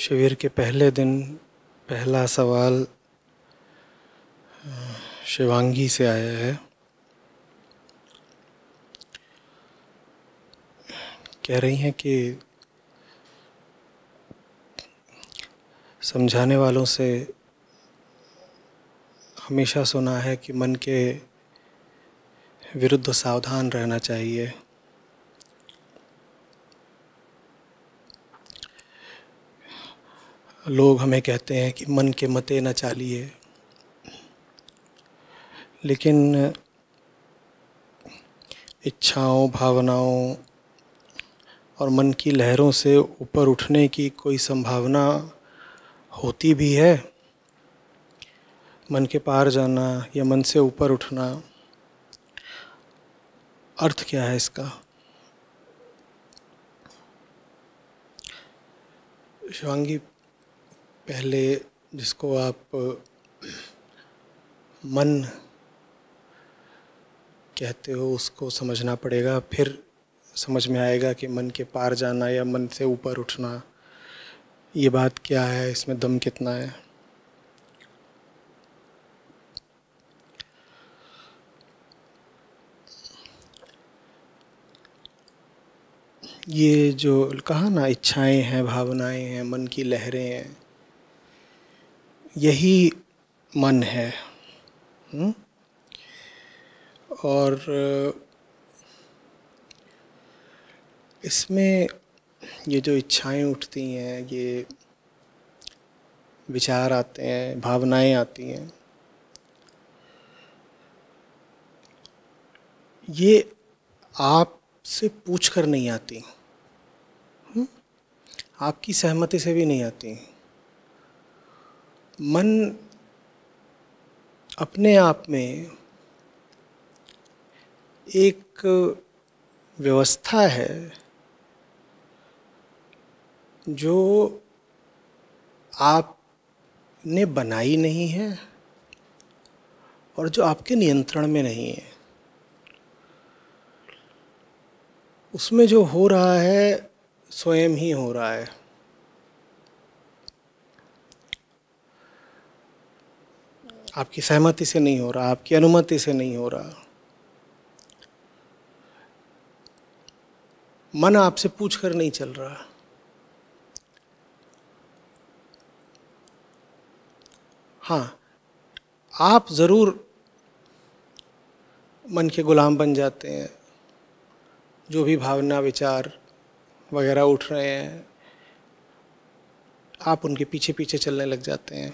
शिविर के पहले दिन पहला सवाल शिवांगी से आया है कह रही हैं कि समझाने वालों से हमेशा सुना है कि मन के विरुद्ध सावधान रहना चाहिए लोग हमें कहते हैं कि मन के मते न चालिए लेकिन इच्छाओं भावनाओं और मन की लहरों से ऊपर उठने की कोई संभावना होती भी है मन के पार जाना या मन से ऊपर उठना अर्थ क्या है इसका शिवांगी पहले जिसको आप मन कहते हो उसको समझना पड़ेगा फिर समझ में आएगा कि मन के पार जाना या मन से ऊपर उठना ये बात क्या है इसमें दम कितना है ये जो कहा ना इच्छाएं हैं भावनाएं हैं मन की लहरें हैं यही मन है हम्म? और इसमें ये जो इच्छाएं उठती हैं ये विचार आते हैं भावनाएं आती हैं ये आप से पूछ कर नहीं आती हम्म? आपकी सहमति से भी नहीं आती मन अपने आप में एक व्यवस्था है जो आपने बनाई नहीं है और जो आपके नियंत्रण में नहीं है उसमें जो हो रहा है स्वयं ही हो रहा है आपकी सहमति से नहीं हो रहा आपकी अनुमति से नहीं हो रहा मन आपसे पूछ कर नहीं चल रहा हाँ आप ज़रूर मन के गुलाम बन जाते हैं जो भी भावना विचार वगैरह उठ रहे हैं आप उनके पीछे पीछे चलने लग जाते हैं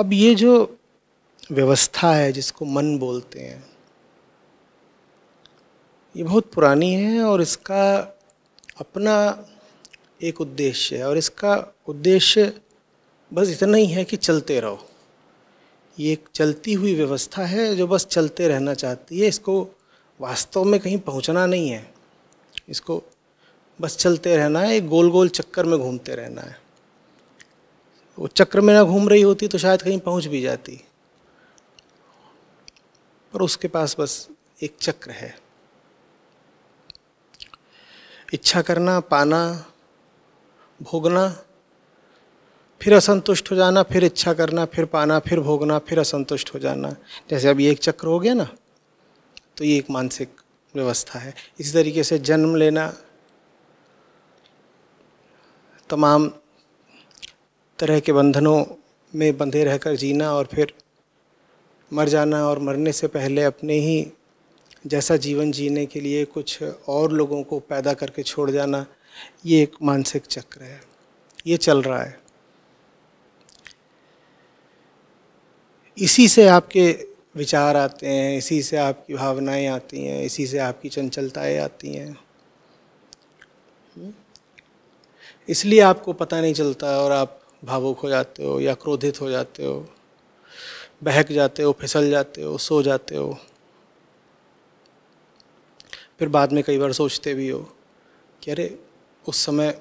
अब ये जो व्यवस्था है जिसको मन बोलते हैं ये बहुत पुरानी है और इसका अपना एक उद्देश्य है और इसका उद्देश्य बस इतना ही है कि चलते रहो ये एक चलती हुई व्यवस्था है जो बस चलते रहना चाहती है इसको वास्तव में कहीं पहुंचना नहीं है इसको बस चलते रहना है एक गोल गोल चक्कर में घूमते रहना है वो चक्र में ना घूम रही होती तो शायद कहीं पहुंच भी जाती पर उसके पास बस एक चक्र है इच्छा करना पाना भोगना फिर असंतुष्ट हो जाना फिर इच्छा करना फिर पाना फिर भोगना फिर असंतुष्ट हो जाना जैसे अब ये एक चक्र हो गया ना तो ये एक मानसिक व्यवस्था है इसी तरीके से जन्म लेना तमाम तरह के बंधनों में बंधे रहकर जीना और फिर मर जाना और मरने से पहले अपने ही जैसा जीवन जीने के लिए कुछ और लोगों को पैदा करके छोड़ जाना ये एक मानसिक चक्र है ये चल रहा है इसी से आपके विचार आते हैं इसी से आपकी भावनाएं आती हैं इसी से आपकी चंचलताएं आती हैं हम्म। इसलिए आपको पता नहीं चलता और आप भावुक हो जाते हो या क्रोधित हो जाते हो बहक जाते हो फिसल जाते हो सो जाते हो फिर बाद में कई बार सोचते भी हो कि अरे उस समय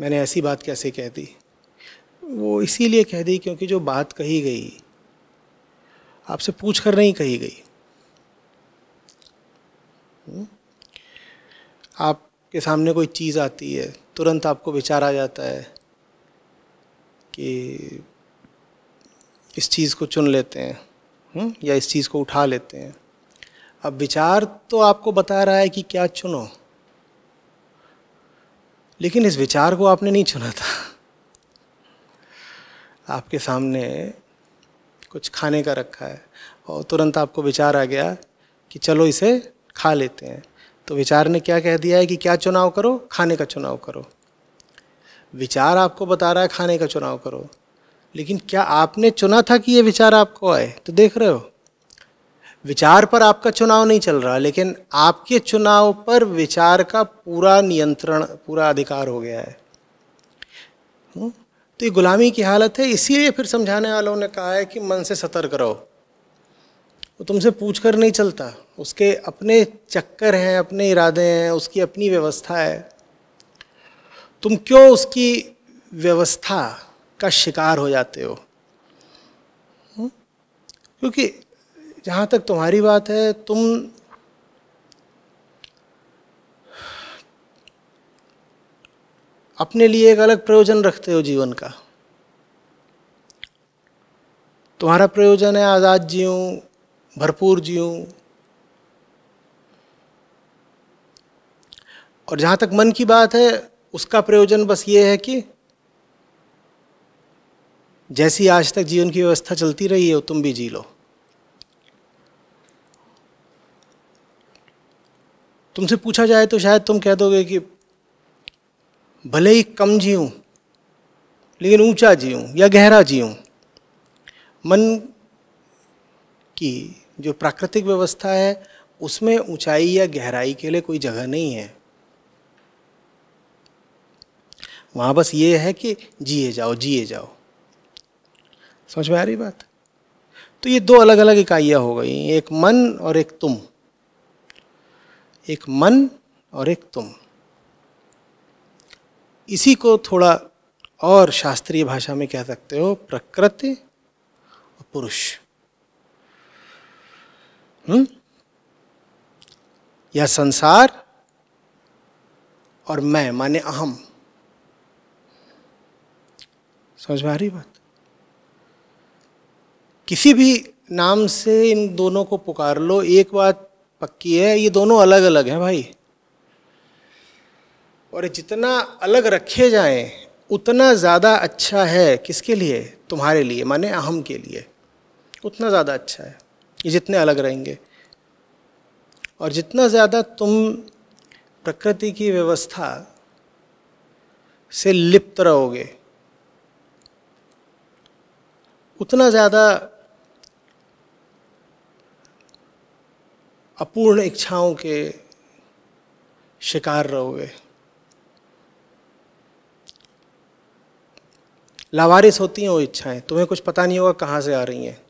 मैंने ऐसी बात कैसे कह दी वो इसीलिए कह दी क्योंकि जो बात कही गई आपसे पूछ कर नहीं कही गई हम्म? आपके सामने कोई चीज़ आती है तुरंत आपको विचार आ जाता है कि इस चीज़ को चुन लेते हैं हुँ? हम्म, या इस चीज़ को उठा लेते हैं अब विचार तो आपको बता रहा है कि क्या चुनो लेकिन इस विचार को आपने नहीं चुना था आपके सामने कुछ खाने का रखा है और तुरंत आपको विचार आ गया कि चलो इसे खा लेते हैं तो विचार ने क्या कह दिया है कि क्या चुनाव करो खाने का चुनाव करो विचार आपको बता रहा है खाने का चुनाव करो लेकिन क्या आपने चुना था कि ये विचार आपको आए तो देख रहे हो विचार पर आपका चुनाव नहीं चल रहा लेकिन आपके चुनाव पर विचार का पूरा नियंत्रण पूरा अधिकार हो गया है हम्म? तो ये गुलामी की हालत है इसीलिए फिर समझाने वालों ने कहा है कि मन से सतर्क रहो वो तुमसे पूछ कर नहीं चलता उसके अपने चक्कर हैं अपने इरादे हैं उसकी अपनी व्यवस्था है तुम क्यों उसकी व्यवस्था का शिकार हो जाते हो हम्म? क्योंकि जहां तक तुम्हारी बात है तुम अपने लिए एक अलग प्रयोजन रखते हो जीवन का तुम्हारा प्रयोजन है आज़ाद जियो भरपूर जीव और जहां तक मन की बात है उसका प्रयोजन बस ये है कि जैसी आज तक जीवन की व्यवस्था चलती रही है तुम भी जी लो तुमसे पूछा जाए तो शायद तुम कह दोगे कि भले ही कम जीऊ लेकिन ऊंचा जीऊं या गहरा जीऊ मन की जो प्राकृतिक व्यवस्था है उसमें ऊंचाई या गहराई के लिए कोई जगह नहीं है वहाँ बस ये है कि जिए जाओ जिए जाओ समझ में आ रही बात तो ये दो अलग अलग इकाइयाँ हो गई एक मन और एक तुम एक मन और एक तुम इसी को थोड़ा और शास्त्रीय भाषा में कह सकते हो प्रकृति और पुरुष हम्म या संसार और मैं माने अहम समझ में आ रही बात किसी भी नाम से इन दोनों को पुकार लो एक बात पक्की है ये दोनों अलग अलग हैं भाई और जितना अलग रखे जाएं उतना ज़्यादा अच्छा है किसके लिए तुम्हारे लिए माने अहम के लिए उतना ज़्यादा अच्छा है ये जितने अलग रहेंगे और जितना ज़्यादा तुम प्रकृति की व्यवस्था से लिप्त रहोगे उतना ज़्यादा अपूर्ण इच्छाओं के शिकार रहोगे लावारिस होती हैं वो इच्छाएं तुम्हें कुछ पता नहीं होगा कहाँ से आ रही हैं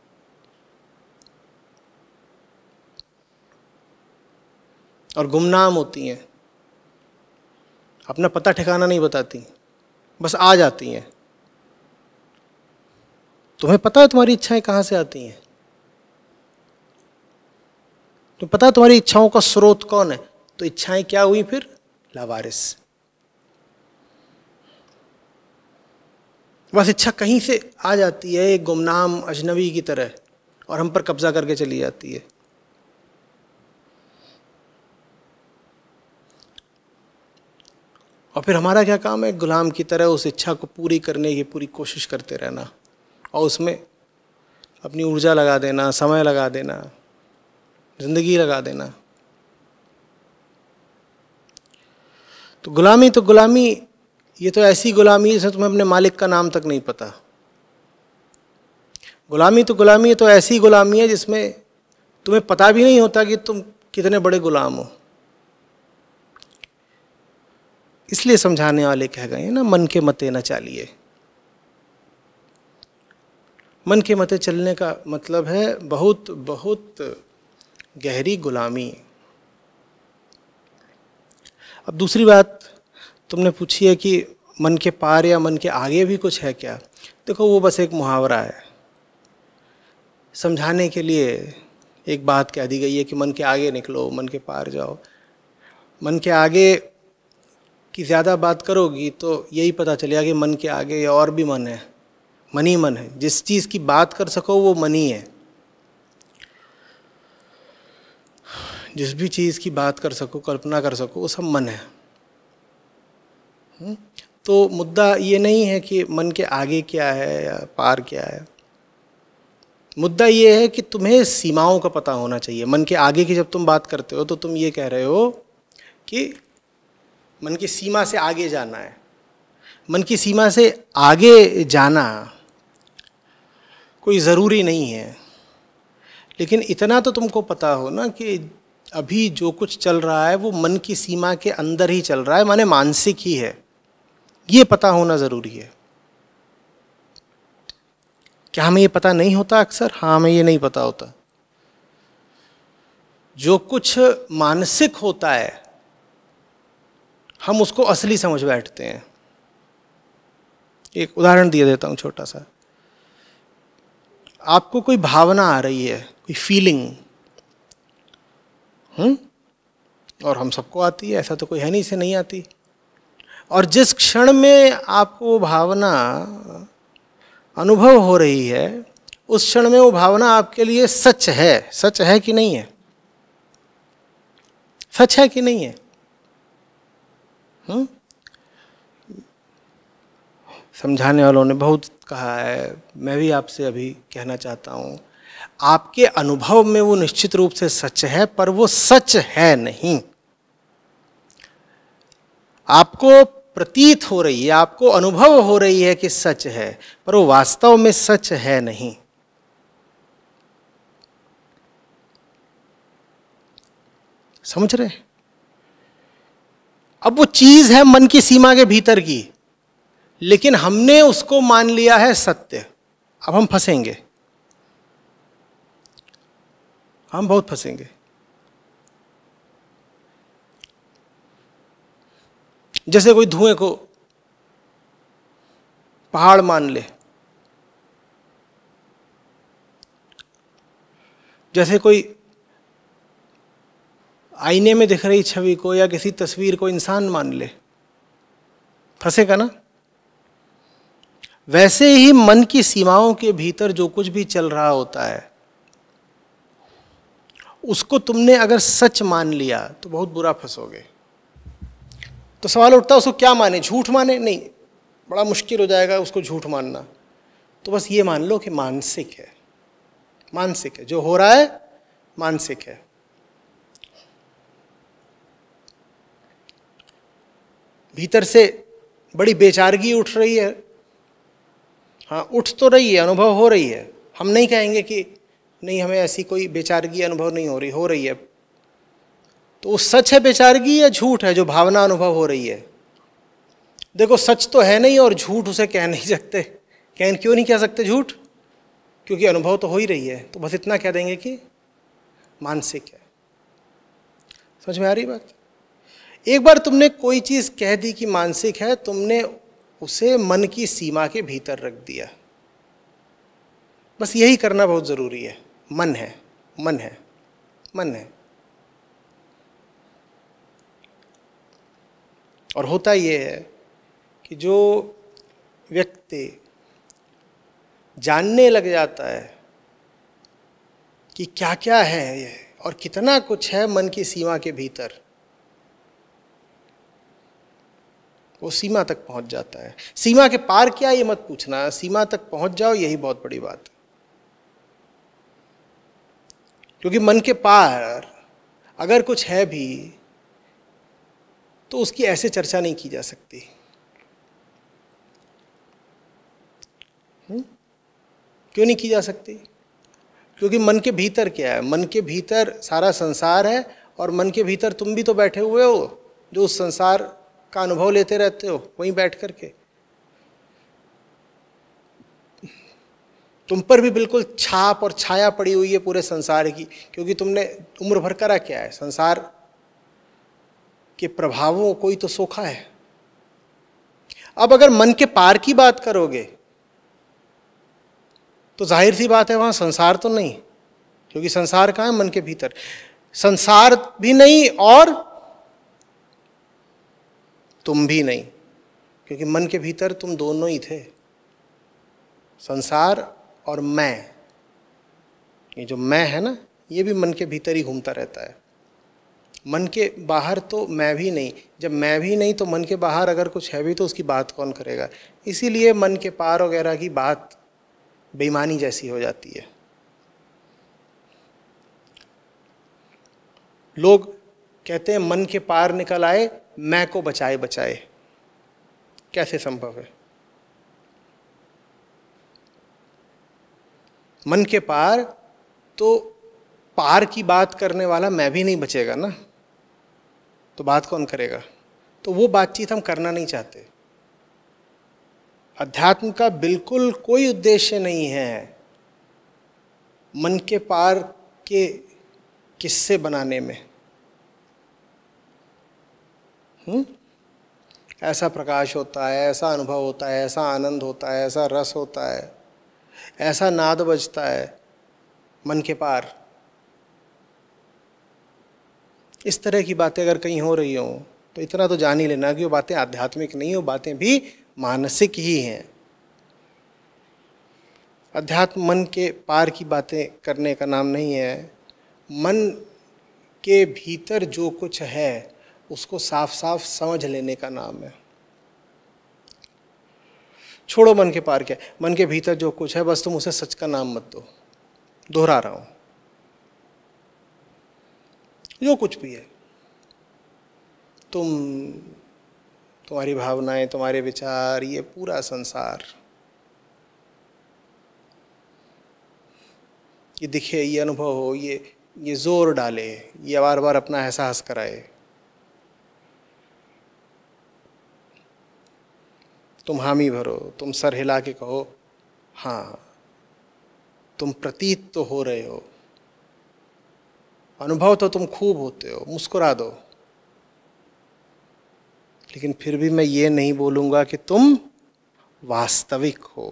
और गुमनाम होती हैं अपना पता ठिकाना नहीं बताती बस आ जाती हैं तुम्हें पता है तुम्हारी इच्छाएं कहाँ से आती हैं तुम्हें पता है तुम्हारी इच्छाओं का स्रोत कौन है तो इच्छाएं क्या हुई फिर लावारिस बस इच्छा कहीं से आ जाती है एक गुमनाम अजनबी की तरह और हम पर कब्जा करके चली जाती है और फिर हमारा क्या काम है गुलाम की तरह उस इच्छा को पूरी करने की पूरी कोशिश करते रहना और उसमें अपनी ऊर्जा लगा देना समय लगा देना ज़िंदगी लगा देना तो गुलामी तो गुलामी ये तो ऐसी गुलामी है जिसमें तुम्हें अपने मालिक का नाम तक नहीं पता गुलामी तो गुलामी तो ऐसी गुलामी है जिसमें तुम्हें पता भी नहीं होता कि तुम कितने बड़े गुलाम हो इसलिए समझाने वाले कह गए ना मन के मते न चालिए मन के मते चलने का मतलब है बहुत बहुत गहरी गुलामी अब दूसरी बात तुमने पूछी है कि मन के पार या मन के आगे भी कुछ है क्या देखो वो बस एक मुहावरा है समझाने के लिए एक बात कह दी गई है कि मन के आगे निकलो मन के पार जाओ मन के आगे की ज़्यादा बात करोगी तो यही पता चलेगा कि मन के आगे और भी मन है मनी मन है जिस चीज़ की बात कर सको वो मनी है जिस भी चीज़ की बात कर सको कल्पना कर सको वो सब मन है हम्म? तो मुद्दा ये नहीं है कि मन के आगे क्या है या पार क्या है मुद्दा ये है कि तुम्हें सीमाओं का पता होना चाहिए मन के आगे की जब तुम बात करते हो तो तुम ये कह रहे हो कि मन की सीमा से आगे जाना है मन की सीमा से आगे जाना कोई ज़रूरी नहीं है लेकिन इतना तो तुमको पता हो ना कि अभी जो कुछ चल रहा है वो मन की सीमा के अंदर ही चल रहा है माने मानसिक ही है ये पता होना ज़रूरी है क्या हमें ये पता नहीं होता अक्सर हाँ हमें ये नहीं पता होता जो कुछ मानसिक होता है हम उसको असली समझ बैठते हैं एक उदाहरण दिए देता हूँ छोटा सा आपको कोई भावना आ रही है कोई फीलिंग हुँ? और हम सबको आती है ऐसा तो कोई है नहीं इसे नहीं आती और जिस क्षण में आपको वो भावना अनुभव हो रही है उस क्षण में वो भावना आपके लिए सच है सच है कि नहीं है सच है कि नहीं है हुँ? समझाने वालों ने बहुत कहा है मैं भी आपसे अभी कहना चाहता हूँ आपके अनुभव में वो निश्चित रूप से सच है पर वो सच है नहीं आपको प्रतीत हो रही है आपको अनुभव हो रही है कि सच है पर वो वास्तव में सच है नहीं समझ रहे अब वो चीज है मन की सीमा के भीतर की लेकिन हमने उसको मान लिया है सत्य अब हम फंसेंगे हम बहुत फंसेंगे जैसे कोई धुएं को पहाड़ मान ले जैसे कोई आईने में दिख रही छवि को या किसी तस्वीर को इंसान मान ले फंसेगा ना वैसे ही मन की सीमाओं के भीतर जो कुछ भी चल रहा होता है उसको तुमने अगर सच मान लिया तो बहुत बुरा फंसोगे तो सवाल उठता है उसको क्या माने झूठ माने नहीं बड़ा मुश्किल हो जाएगा उसको झूठ मानना तो बस ये मान लो कि मानसिक है मानसिक है जो हो रहा है मानसिक है भीतर से बड़ी बेचारगी उठ रही है हाँ उठ तो रही है अनुभव हो रही है हम नहीं कहेंगे कि नहीं हमें ऐसी कोई बेचारगी अनुभव नहीं हो रही हो रही है तो वो सच है बेचारगी या झूठ है जो भावना अनुभव हो रही है देखो सच तो है नहीं और झूठ उसे कह नहीं सकते कह क्यों नहीं कह सकते झूठ क्योंकि अनुभव तो हो ही रही है तो बस इतना कह देंगे कि मानसिक है समझ में आ रही बात एक बार तुमने कोई चीज़ कह दी कि मानसिक है तुमने उसे मन की सीमा के भीतर रख दिया बस यही करना बहुत ज़रूरी है मन है मन है मन है और होता ये है कि जो व्यक्ति जानने लग जाता है कि क्या क्या है यह और कितना कुछ है मन की सीमा के भीतर वो सीमा तक पहुंच जाता है सीमा के पार क्या ये मत पूछना सीमा तक पहुंच जाओ यही बहुत बड़ी बात है क्योंकि मन के पार अगर कुछ है भी तो उसकी ऐसे चर्चा नहीं की जा सकती हुँ? हम्म? क्यों नहीं की जा सकती क्योंकि मन के भीतर क्या है मन के भीतर सारा संसार है और मन के भीतर तुम भी तो बैठे हुए हो जो उस संसार का अनुभव लेते रहते हो वहीं बैठ करके तुम पर भी बिल्कुल छाप और छाया पड़ी हुई है पूरे संसार की क्योंकि तुमने उम्र भर करा क्या है संसार के प्रभावों को ही तो सोखा है अब अगर मन के पार की बात करोगे तो जाहिर सी बात है वहां संसार तो नहीं क्योंकि संसार कहाँ है मन के भीतर संसार भी नहीं और तुम भी नहीं क्योंकि मन के भीतर तुम दोनों ही थे संसार और मैं ये जो मैं है ना ये भी मन के भीतर ही घूमता रहता है मन के बाहर तो मैं भी नहीं जब मैं भी नहीं तो मन के बाहर अगर कुछ है भी तो उसकी बात कौन करेगा इसीलिए मन के पार वगैरह की बात बेईमानी जैसी हो जाती है लोग कहते हैं मन के पार निकल आए मैं को बचाए बचाए कैसे संभव है मन के पार तो पार की बात करने वाला मैं भी नहीं बचेगा ना तो बात कौन करेगा तो वो बातचीत हम करना नहीं चाहते अध्यात्म का बिल्कुल कोई उद्देश्य नहीं है मन के पार के किस्से बनाने में हुँ? हम्म? ऐसा प्रकाश होता है ऐसा अनुभव होता है ऐसा आनंद होता है ऐसा रस होता है ऐसा नाद बजता है मन के पार इस तरह की बातें अगर कहीं हो रही हों तो इतना तो जान ही लेना कि वो बातें आध्यात्मिक नहीं वो बातें भी मानसिक ही हैं अध्यात्म मन के पार की बातें करने का नाम नहीं है मन के भीतर जो कुछ है उसको साफ साफ समझ लेने का नाम है छोड़ो मन के पार क्या मन के भीतर जो कुछ है बस तुम उसे सच का नाम मत दो दोहरा रहा हूं जो कुछ भी है तुम तुम्हारी भावनाएं तुम्हारे विचार ये पूरा संसार ये दिखे ये अनुभव हो ये ये जोर डाले ये बार बार अपना एहसास कराए तुम हामी भरो तुम सर हिला के कहो हाँ तुम प्रतीत तो हो रहे हो अनुभव तो तुम खूब होते हो मुस्कुरा दो लेकिन फिर भी मैं ये नहीं बोलूँगा कि तुम वास्तविक हो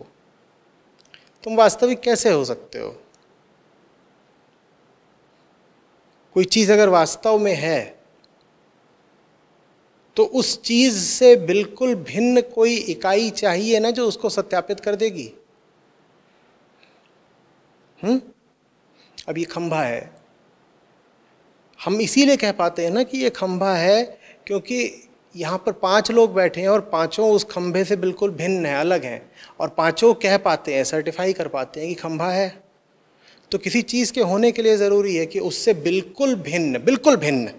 तुम वास्तविक कैसे हो सकते हो कोई चीज़ अगर वास्तव में है तो उस चीज़ से बिल्कुल भिन्न कोई इकाई चाहिए ना जो उसको सत्यापित कर देगी हम्म अब ये खंभा है हम इसीलिए कह पाते हैं ना कि ये खंभा है क्योंकि यहाँ पर पांच लोग बैठे हैं और पांचों उस खंभे से बिल्कुल भिन्न हैं अलग हैं और पांचों कह पाते हैं सर्टिफाई कर पाते हैं कि खंभा है तो किसी चीज़ के होने के लिए ज़रूरी है कि उससे बिल्कुल भिन्न बिल्कुल भिन्न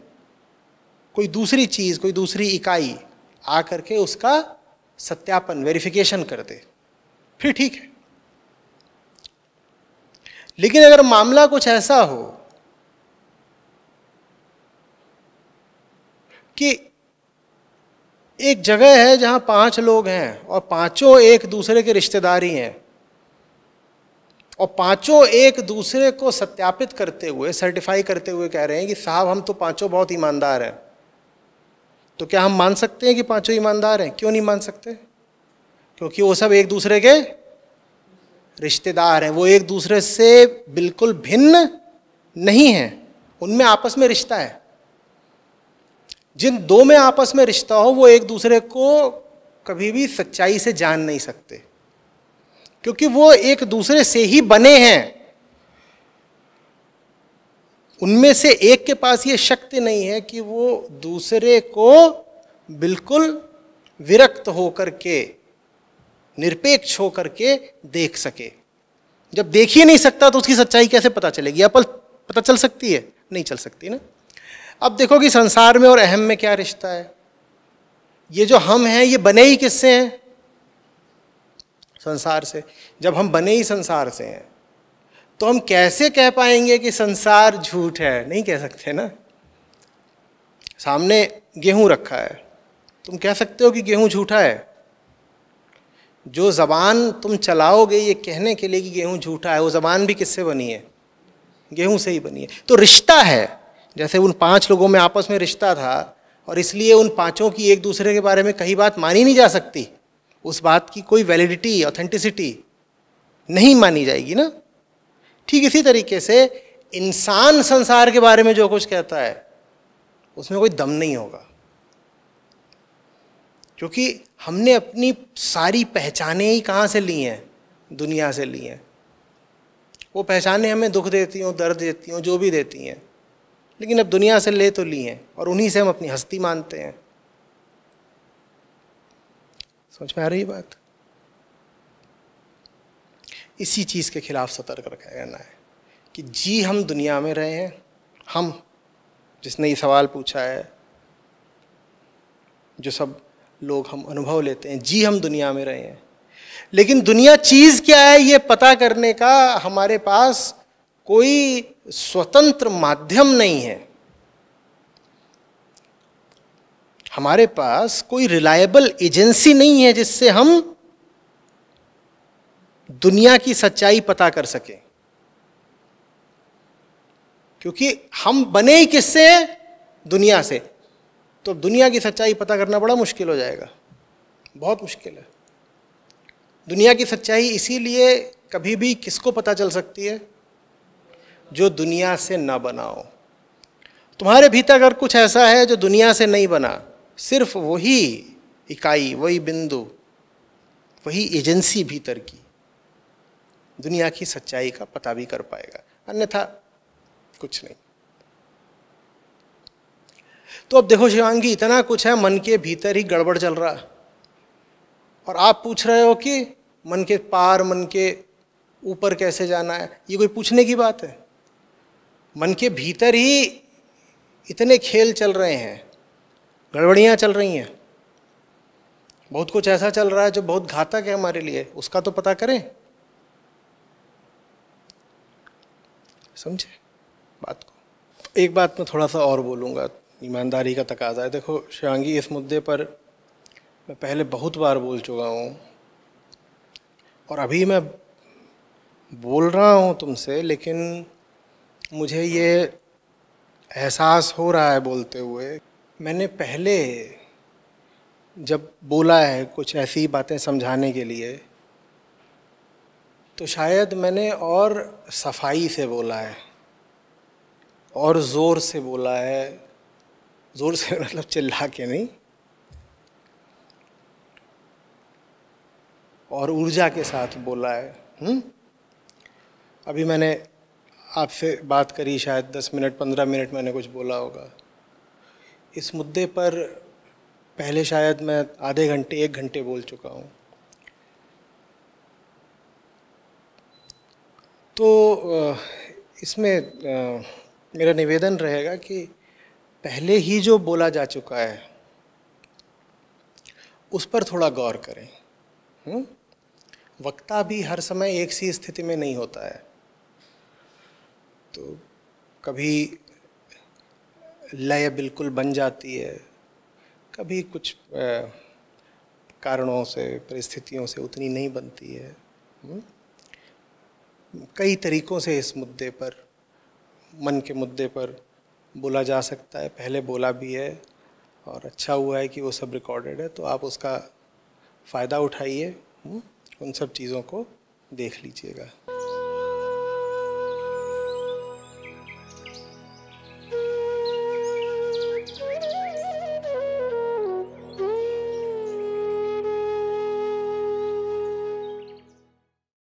कोई दूसरी चीज़ कोई दूसरी इकाई आ करके उसका सत्यापन वेरिफिकेशन कर दे फिर ठीक है लेकिन अगर मामला कुछ ऐसा हो कि एक जगह है जहां पांच लोग हैं और पांचों एक दूसरे के रिश्तेदारी हैं और पांचों एक दूसरे को सत्यापित करते हुए सर्टिफाई करते हुए कह रहे हैं कि साहब हम तो पांचों बहुत ईमानदार हैं तो क्या हम मान सकते हैं कि पांचों ईमानदार हैं क्यों नहीं मान सकते क्योंकि वो सब एक दूसरे के रिश्तेदार हैं वो एक दूसरे से बिल्कुल भिन्न नहीं हैं उनमें आपस में रिश्ता है जिन दो में आपस में रिश्ता हो वो एक दूसरे को कभी भी सच्चाई से जान नहीं सकते क्योंकि वो एक दूसरे से ही बने हैं उनमें से एक के पास ये शक्ति नहीं है कि वो दूसरे को बिल्कुल विरक्त होकर के निरपेक्ष होकर के देख सके जब देख ही नहीं सकता तो उसकी सच्चाई कैसे पता चलेगी अपल पता चल सकती है नहीं चल सकती ना अब देखो कि संसार में और अहम में क्या रिश्ता है ये जो हम हैं ये बने ही किससे हैं संसार से जब हम बने ही संसार से हैं तो हम कैसे कह पाएंगे कि संसार झूठ है नहीं कह सकते ना सामने गेहूं रखा है तुम कह सकते हो कि गेहूं झूठा है जो ज़बान तुम चलाओगे ये कहने के लिए कि गेहूं झूठा है वो ज़बान भी किससे बनी है गेहूं से ही बनी है तो रिश्ता है जैसे उन पांच लोगों में आपस में रिश्ता था और इसलिए उन पांचों की एक दूसरे के बारे में कही बात मानी नहीं जा सकती उस बात की कोई वैलिडिटी ऑथेंटिसिटी नहीं मानी जाएगी ना ठीक इसी तरीके से इंसान संसार के बारे में जो कुछ कहता है उसमें कोई दम नहीं होगा क्योंकि हमने अपनी सारी पहचाने ही कहाँ से ली हैं दुनिया से ली हैं वो पहचाने हमें दुख देती हों दर्द देती हों जो भी देती हैं लेकिन अब दुनिया से ले तो ली हैं और उन्हीं से हम अपनी हस्ती मानते हैं समझ में आ रही बात इसी चीज़ के खिलाफ सतर्क रखा करना है कि जी हम दुनिया में रहे हैं हम जिसने ये सवाल पूछा है जो सब लोग हम अनुभव लेते हैं जी हम दुनिया में रहे हैं लेकिन दुनिया चीज़ क्या है ये पता करने का हमारे पास कोई स्वतंत्र माध्यम नहीं है हमारे पास कोई रिलायबल एजेंसी नहीं है जिससे हम दुनिया की सच्चाई पता कर सके क्योंकि हम बने ही किससे दुनिया से तो दुनिया की सच्चाई पता करना बड़ा मुश्किल हो जाएगा बहुत मुश्किल है दुनिया की सच्चाई इसीलिए कभी भी किसको पता चल सकती है जो दुनिया से ना बनाओ तुम्हारे भीतर अगर कुछ ऐसा है जो दुनिया से नहीं बना सिर्फ वही इकाई वही बिंदु वही एजेंसी भीतर की दुनिया की सच्चाई का पता भी कर पाएगा अन्यथा कुछ नहीं तो अब देखो शिवांगी इतना कुछ है मन के भीतर ही गड़बड़ चल रहा और आप पूछ रहे हो कि मन के पार मन के ऊपर कैसे जाना है ये कोई पूछने की बात है मन के भीतर ही इतने खेल चल रहे हैं गड़बड़ियाँ चल रही हैं बहुत कुछ ऐसा चल रहा है जो बहुत घातक है हमारे लिए उसका तो पता करें समझे बात को एक बात मैं थोड़ा सा और बोलूँगा ईमानदारी का तकाजा है देखो शिवांगी इस मुद्दे पर मैं पहले बहुत बार बोल चुका हूँ और अभी मैं बोल रहा हूँ तुमसे लेकिन मुझे ये एहसास हो रहा है बोलते हुए मैंने पहले जब बोला है कुछ ऐसी बातें समझाने के लिए तो शायद मैंने और सफाई से बोला है और ज़ोर से बोला है ज़ोर से मतलब चिल्ला के नहीं और ऊर्जा के साथ बोला है हुँ? हम्म? अभी मैंने आपसे बात करी शायद दस मिनट पंद्रह मिनट मैंने कुछ बोला होगा इस मुद्दे पर पहले शायद मैं आधे घंटे एक घंटे बोल चुका हूँ तो इसमें मेरा निवेदन रहेगा कि पहले ही जो बोला जा चुका है उस पर थोड़ा गौर करें हुँ? वक्ता भी हर समय एक सी स्थिति में नहीं होता है तो कभी लय बिल्कुल बन जाती है कभी कुछ कारणों से परिस्थितियों से उतनी नहीं बनती है हुँ? कई तरीक़ों से इस मुद्दे पर मन के मुद्दे पर बोला जा सकता है पहले बोला भी है और अच्छा हुआ है कि वो सब रिकॉर्डेड है तो आप उसका फ़ायदा उठाइए हम्म, उन सब चीज़ों को देख लीजिएगा